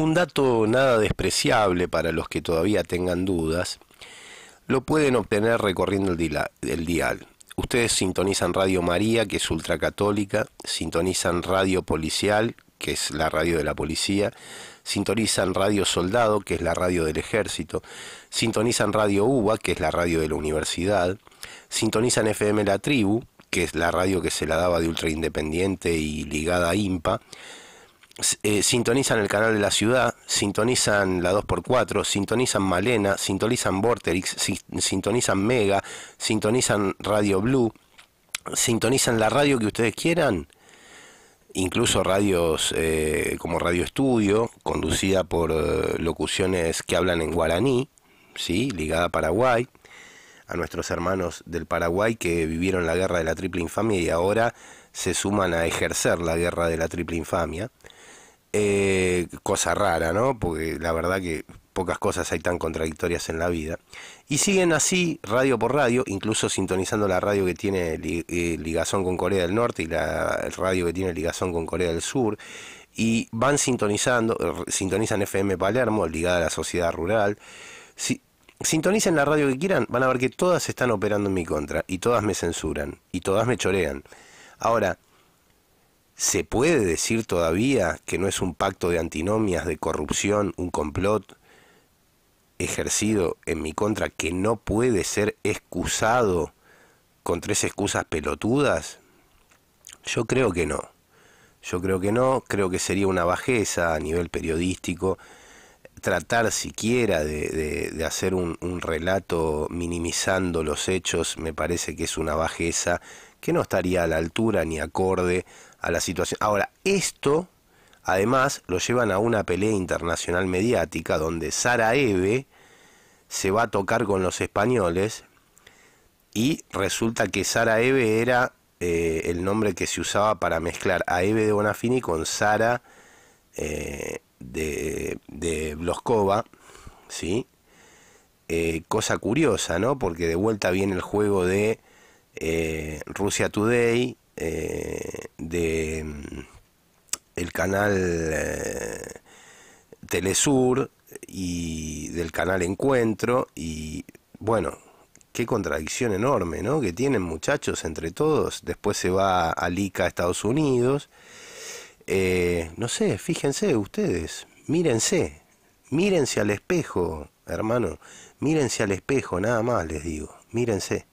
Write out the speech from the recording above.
Un dato nada despreciable para los que todavía tengan dudas, lo pueden obtener recorriendo el, dial. Ustedes sintonizan Radio María, que es ultracatólica, sintonizan Radio Policial, que es la radio de la policía, sintonizan Radio Soldado, que es la radio del ejército, sintonizan Radio Uva, que es la radio de la universidad, sintonizan FM La Tribu, que es la radio que se la daba de ultraindependiente y ligada a IMPA, eh, sintonizan el canal de la ciudad, sintonizan la 2x4, sintonizan Malena, sintonizan Vorterix, sintonizan Mega, sintonizan Radio Blue, sintonizan la radio que ustedes quieran, incluso radios eh, como Radio Estudio, conducida por eh, locuciones que hablan en guaraní, ¿sí? ligada a Paraguay, a nuestros hermanos del Paraguay que vivieron la guerra de la triple infamia y ahora se suman a ejercer la guerra de la triple infamia. Eh, cosa rara, ¿no? Porque la verdad que pocas cosas hay tan contradictorias en la vida. Y siguen así, radio por radio, incluso sintonizando la radio que tiene eh, ligazón con Corea del Norte y la radio que tiene ligazón con Corea del Sur. Y van sintonizando, eh, sintonizan FM Palermo, ligada a la sociedad rural. Si, sintonicen la radio que quieran, van a ver que todas están operando en mi contra y todas me censuran y todas me chorean. Ahora, ¿Se puede decir todavía que no es un pacto de antinomias, de corrupción, un complot ejercido en mi contra que no puede ser excusado con tres excusas pelotudas? Yo creo que no. Yo creo que no. Creo que sería una bajeza a nivel periodístico tratar siquiera de, hacer un relato minimizando los hechos me parece que es una bajeza que no estaría a la altura ni acorde a la situación. Ahora, esto además lo llevan a una pelea internacional mediática donde Sara Eve se va a tocar con los españoles y resulta que Sara Eve era eh, el nombre que se usaba para mezclar a Eve de Bonafini con Sara eh, de, de ¿sí? Eh, cosa curiosa, ¿no? Porque de vuelta viene el juego de eh, Rusia Today eh, de mm, el canal eh, Telesur y del canal Encuentro y bueno, qué contradicción enorme, ¿no? Que tienen muchachos entre todos. Después se va a Lica, a Estados Unidos. Eh, no sé, fíjense ustedes, mírense, mírense al espejo, hermano, mírense al espejo, nada más les digo, mírense.